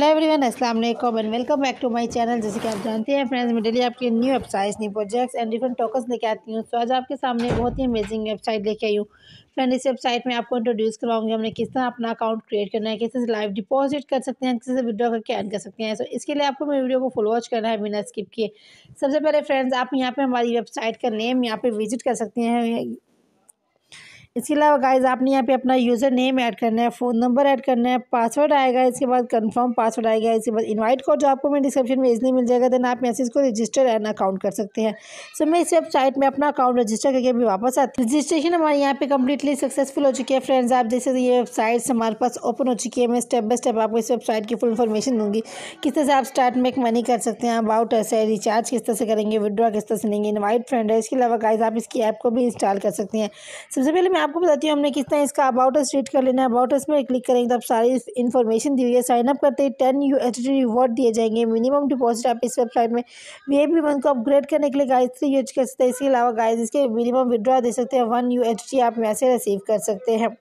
hello everyone अस्सलाम वालेकुम and welcome back to my channel जैसे कि आप जानते हैं फ्रेंड्स मैं डेली आपके new websites new projects and different tokens लेके आती हूँ तो आज आपके सामने बहुत ही अमेजिंग वेबसाइट लेके आई हूँ फ्रेंड इस वेबसाइट में आपको इंट्रोड्यूस करवाऊंगी हमने किस तरह अपना अकाउंट क्रिएट करना है किस तरह लाइव डिपॉजिट कर सकते हैं किसी से विड्रॉ करके अर्न कर सकते हैं सो इसके लिए आपको मेरी वीडियो को फुल वॉच करना है बिना स्किप किए सबसे पहले फ्रेंड्स आप यहाँ पर हमारी वेबसाइट का नेम यहाँ पर विजिट कर सकते हैं इसके अलावा गाइज आपने यहाँ पे अपना यूज़र नेम ऐड करना है फ़ोन नंबर ऐड करना है पासवर्ड आएगा इसके बाद कंफर्म पासवर्ड आएगा इसके बाद इनवाइट कोड जो आपको मैं डिस्क्रिप्शन में इजली मिल जाएगा देन आप मैसेज को रजिस्टर एंड अकाउंट कर सकते हैं सो मैं इस वेबसाइट में अपना अकाउंट रजिस्टर करके अभी वापस आती रजिस्ट्रेशन हमारे यहाँ पे कम्प्लीटली सक्सेसफुल हो चुकी है फ्रेंड्स आप जैसे ये वेबसाइट्स हमारे पास ओपन हो चुकी है मैं स्टेप बाय स्टेप आपको इस वेबसाइट की फुल इन्फॉर्मेशन दूंगी किस तरह से आप स्टार्ट मेक मनी कर सकते हैं अबाउट ऐसे रिचार्ज किस तरह से करेंगे विड्रॉ किस तरह से लेंगे इन्वाइट फ्रेंड है इसके अलावा गाइज आप इसकी ऐप को भी इंस्टॉल कर सकते हैं सबसे पहले मैं मैं आपको बताती हूँ हमने किस तरह इसका अबाउट अस रीड कर लेना है अबाउट अस में क्लिक करेंगे तो आप सारी इन्फॉर्मेशन दी हुई है साइनअप करते ही ten U H D reward दिए जाएंगे मिनिमम डिपॉजिट आप इस वेबसाइट में वी आई पी वन को अपग्रेड करने के लिए गाइज से यूज कर सकते हैं इसके अलावा गाइज इसके मिनिमम विड्रॉ दे सकते हैं वन यू एच डी आप यहाँ से रिसीव कर सकते हैं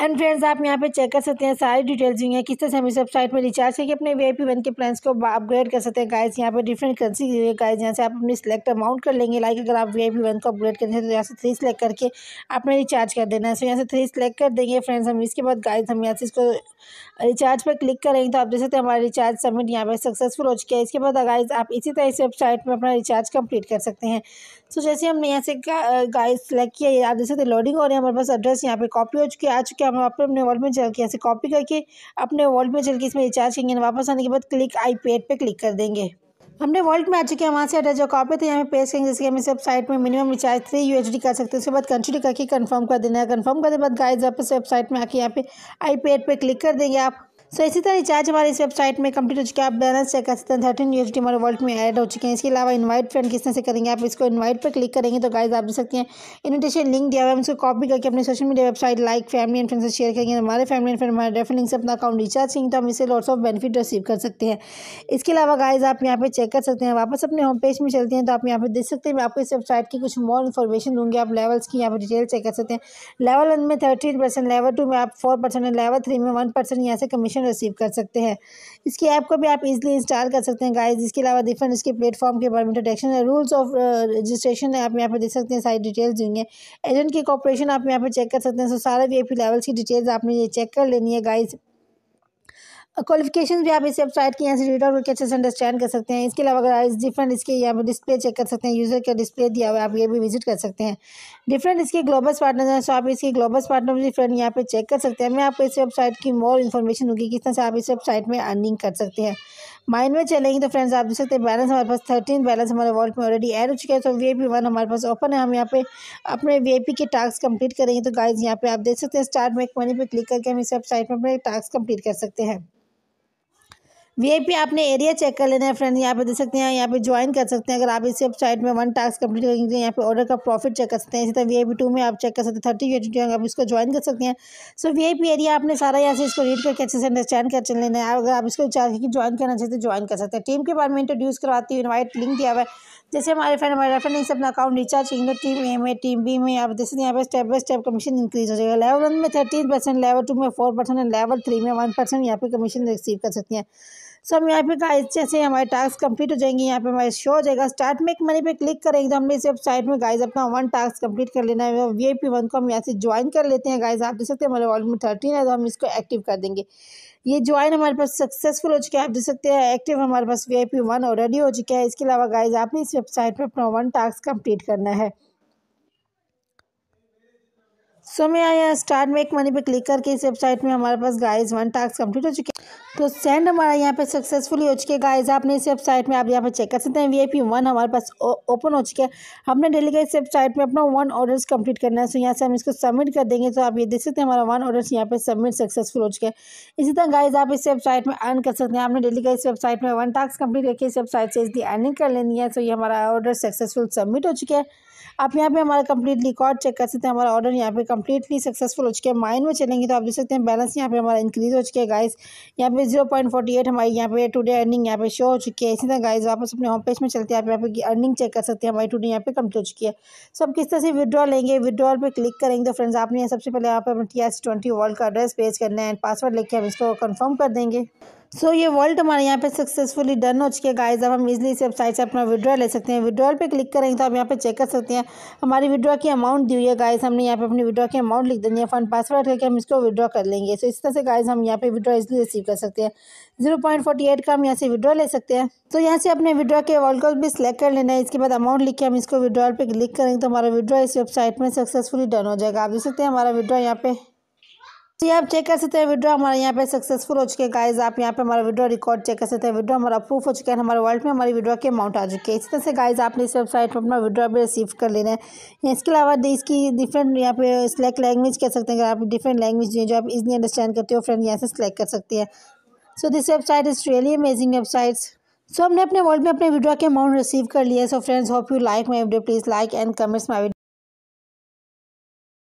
एंड फ्रेंड्स आप यहाँ पे चेक कर सकते हैं सारी डिटेल्स हुई हैं किस तरह से हम इस वेबसाइट में रिचार्ज करके अपने वी आई पी वन के प्लान को अपग्रेड कर सकते हैं गाइज यहाँ पे डिफरेंट करेंसी दी है यहाँ से आप अपनी सिलेक्ट अमाउंट कर लेंगे लाइक अगर आप वी आई पी वन को अपग्रेड करते हैं तो यहाँ से थ्री सेलेक्ट करके आपने रिचार्ज कर देना है सो यहाँ से थ्री सिलेक्ट कर देंगे फ्रेंड्स हम इसके बाद गाइज हम यहाँ से इसको रिचार्ज पर क्लिक करेंगे तो आप देख सकते हैं हमारा रिचार्ज सबमिट यहाँ पर सक्सेसफुल हो चुका है इसके बाद गाइज आप इसी तरह इस वेबसाइट में अपना रिचार्ज कम्प्लीट कर सकते हैं सो जैसे हमने यहाँ से गाइज सेलेक्ट किया आप देख सकते हैं लोडिंग हो रही है हमारे पास एड्रेस यहाँ पर कॉपी हो चुकी आ चुके हम आप अपने वॉल में चल के ऐसे कॉपी करके अपने वॉल में चल के इसमें रिचार्ज करेंगे वापस आने के बाद क्लिक आई पेड पे क्लिक कर देंगे हमने वॉल्ट में आ चुके हैं वहाँ से अटैच जो कॉपी थे यहाँ पे पेश करेंगे जैसे हमें साइट में मिनिमम रिचार्ज थ्री यू कर सकते हैं उसके बाद कंटिन्यू करके कंफर्म कर देना है कंफर्म करने के बाद गाइस आप वेबसाइट में आके यहाँ पे आई पे क्लिक कर देंगे आप सो इसी तरह रिचार्ज हमारे इस वेबसाइट में कंप्लीट हो चुका है आप बैलेंस चेक कर सकते हैं थर्टीन यू हमारे वर्ल्ड में ऐड हो चुके हैं इसके अलावा इनवाइट फ्रेंड किस तरह से करेंगे आप इसको इनवाइट पर क्लिक करेंगे तो गाइज आप देख सकते हैं इन्विटेशन लिंक दिया हुआ है इसको कॉपी करके अपने social media website like family and friend से शेयर करेंगे हमारे फैमिली एंड फ्रेंड हमारे लिंक से अपना अकाउंट रिचार्ज करेंगे तो हम इसे लॉट्स ऑफ बेनिफिट रिसीव कर सकते हैं इसके अलावा गाइज आप यहाँ पर चेक कर सकते हैं वापस अपने होम पेज में चलते हैं तो आप यहाँ पर देख सकते हैं मैं आपको इस वेबसाइट की कुछ मोर इन्फॉर्मेशन दूँगी आप लेवल्स की यहाँ पर डिटेल चेक कर सकते हैं लेवल वन में थर्टीन परसेंट लेवल टू में आप फोर परसेंट लेवल थ्री में वन परसेंट यहाँ से कमीशन नोटिफिकेशन रिसीव कर सकते हैं इसकी ऐप को भी आप इजीली इंस्टॉल कर सकते हैं गाइस इसके अलावा डिफरेंट इसके प्लेटफॉर्म के बारे में इंट्रोडक्शन है रूल्स ऑफ रजिस्ट्रेशन है आप यहाँ पर देख सकते हैं सारी डिटेल्स देंगे एजेंट की कॉपरेशन आप यहाँ पर चेक कर सकते हैं सो सारे वी लेवल्स की डिटेल्स आपने ये चेक कर लेनी है गाइज क्वालिफिकेशन भी आप इस वेबसाइट की यहाँ से रीड आउट करके अच्छे से अंडरस्टैंड कर सकते हैं इसके अलावा अगर इस डिफरेंट इसके यहाँ पर डिस्प्ले चेक कर सकते हैं यूज़र का डिस्प्ले दिया हुआ है आप ये भी विजिट कर सकते हैं डिफरेंट इसके ग्लोबल पार्टनर हैं सो आप इसके ग्लोबल पार्टनर भी फ्रेंड यहाँ पर चेक कर सकते हैं मैं आपको इस वेबसाइट की मोर इन्फॉर्मेशन दूँगी किस तरह से आप इस वेबसाइट में अर्निंग कर सकते हैं माइंड में चलेंगे तो फ्रेंड्स आप देख सकते हैं बैलेंस हमारे पास थर्टीन बैलेंस हमारे वॉल्ट में ऑलरेडी एड हो चुका है तो वी आई वन हमारे पास ओपन है हम यहाँ पे अपने वी के टास्क कंप्लीट करेंगे तो गाइज यहाँ पे आप देख सकते हैं स्टार्ट में एक मनी पे क्लिक करके हम इस वेबसाइट में अपने टास्क कंप्लीट कर सकते हैं वीआईपी आपने एरिया चेक कर लेना है फ्रेंड यहाँ पे देख सकते हैं यहाँ पे ज्वाइन कर सकते हैं अगर आप इस वेबसाइट में वन टास्क कंप्लीट करेंगे तो यहाँ पे ऑर्डर का प्रॉफिट चेक कर सकते हैं इसी तरह वीआईपी टू में आप चेक कर सकते हैं थर्टी वी आप इसको ज्वाइन कर सकते हैं सो वी एरिया आपने सारा यहाँ से इसको रीड करके अच्छे से अंडरस्टैंड कर चल लेना है अगर आप इसको हैं कि ज्वाइन करना चाहिए तो ज्वाइन कर सकते हैं टीम के बारे में इंट्रोड्यूस करवाती हूँ इन्वाइट लिंक दिया हुआ है जैसे हमारे फ्रेंड हमारे फ्रेंड नहीं अपना अकाउंट रिचार्ज करेंगे टीम तो ए में टीम बी में आप जैसे यहाँ पे step by step commission increase हो जाएगा लेवल वन में थर्टीन परसेंट लेवल टू में four percent and level three में वन परसेंट यहाँ पे कमीशन रिसीव कर सकते हैं हम यहाँ पे का अच्छे से हमारे टास्क कंप्लीट हो जाएंगे यहाँ पे हमारे शो हो जाएगा स्टार्ट में एक मनी पे क्लिक करेंगे तो हमने इस साइड में गाइज अपना वन टास्क कंप्लीट कर लेना है वी आई पी वन को हम यहाँ से ज्वाइन कर लेते हैं गाइज आप देख सकते हैं हमारे वॉल्यूम थर्टीन है तो हम इसको एक्टिव कर देंगे ये ज्वाइन हमारे पास सक्सेसफुल हो चुके हैं आप देख सकते हैं एक्टिव हमारे पास V I P one already हो चुका है इसके अलावा गाइज आपने इस वेबसाइट पर अपना वन टास्क कंप्लीट करना है सो मैं आया स्टार्ट में एक मनी पे क्लिक करके इस वेबसाइट में हमारे पास गाइस वन टास्क कंप्लीट हो चुके तो सेंड हमारा यहाँ पे सक्सेसफुली हो चुके गाइस आपने इस वेबसाइट में आप यहाँ पे चेक कर सकते हैं वीआईपी वन हमारे पास ओपन हो चुके हैं हमने डेली का इस वेबसाइट में अपना वन ऑर्डर्स कंप्लीट करना है सो यहाँ से हम इसको सबमिट कर देंगे तो आप ये देख सकते हैं हमारा वन ऑर्डर्स यहाँ पे सबमिट सक्सेसफुल हो चुके हैं इसी तरह गाइज आप इस वेबसाइट में अर्न कर सकते हैं आपने डेली का इस वेबसाइट में वन टास्क कम्प्लीट करके इस वेबसाइट से इसकी अर्निंग कर लेनी है सो ये हमारा ऑर्डर सक्सेसफुल सबमिट हो चुके हैं आप यहाँ पे हमारा कंप्लीटली रिकॉर्ड चेक कर सकते हैं हमारा ऑर्डर यहाँ पे कम्प्लीटली सक्सेसफुल हो चुके हैं माइन में चलेंगे तो आप देख सकते हैं बैलेंस यहाँ पे हमारा इंक्रीज हो चुके हैं गाइस यहाँ पे जीरो पॉइंट फोर्टी एट हमारी यहाँ पे टुडे अर्निंग यहाँ पे शो हो चुकी है इसी तरह गाइस वापस अपने होम पेज में चलते हैं आप यहाँ पे अर्निंग चेक कर सकते हैं हमारी टुडे यहाँ पे कम्प्लीट हो चुकी है सो so, किस तरह से विद्रॉ लेंगे विद्रॉल पर क्लिक करेंगे तो फ्रेंड्स आपने सबसे पहले यहाँ पर टी एस ट्वेंटी वर्ल्ड का एड्रेस पेज करना है पासवर्ड लिख के हम इसको कन्फर्म कर देंगे सो so, ये वॉल्ट हमारे यहाँ पे सक्सेसफुली डन हो चुके गाइस अब हम इजीली इस वेबसाइट से अपना विड्रॉ ले सकते हैं विड्रॉल पे क्लिक करेंगे तो आप यहाँ पे चेक कर सकते हैं हमारी विड्रॉ की अमाउंट दी हुई है गाइस हमने यहाँ पे अपनी विड्रॉ की अमाउंट लिख देनी है फंड पासवर्ड करके हम इसको विड्रॉ कर लेंगे सो so, इस तरह से गाइज हम यहाँ पे विड्रॉ इजली रिसीव कर सकते हैं जीरो पॉइंट फोर्टी एट का हम यहाँ से विड्रॉ ले सकते हैं तो यहाँ से अपने विड्रॉ के वॉल्ट को भी सिलेक्ट कर लेना है इसके बाद अमाउंट लिख के हम इसको विड्रॉल पर क्लिक करेंगे तो हमारा विड्रॉ इस वेबसाइट में सक्सेसफुली डन हो जाएगा आप देख सकते हैं हमारा विड्रॉ यहाँ पे ये आप चेक कर सकते हैं वीडियो हमारे यहाँ पे सक्सेसफुल हो चुके हैं गाइज आप यहाँ पे हमारा वीडियो रिकॉर्ड चेक कर सकते हैं वीडियो हमारा प्रूफ हो चुका है हमारे वर्ल्ड में हमारी वीडियो के अमाउंट आ चुके हैं इस तरह से गाइज आपने इस वेबसाइट पर अपना वीडियो भी रिसीव कर लेना है इसके अलावा इसकी डिफरेंट यहाँ पे सिलेक्ट लैंग्वेज कर सकते हैं अगर आप डिफरेंट लैंग्वेज जो आप इजली अंडरस्टैंड करते हो फ्रेंड यहाँ से सिलेक्ट कर सकते हैं so this website is really amazing websites so हमने अपने वर्ल्ड में अपने वीडियो के अमाउंट रिसीव कर लिया so friends hope you like my video please like and comments my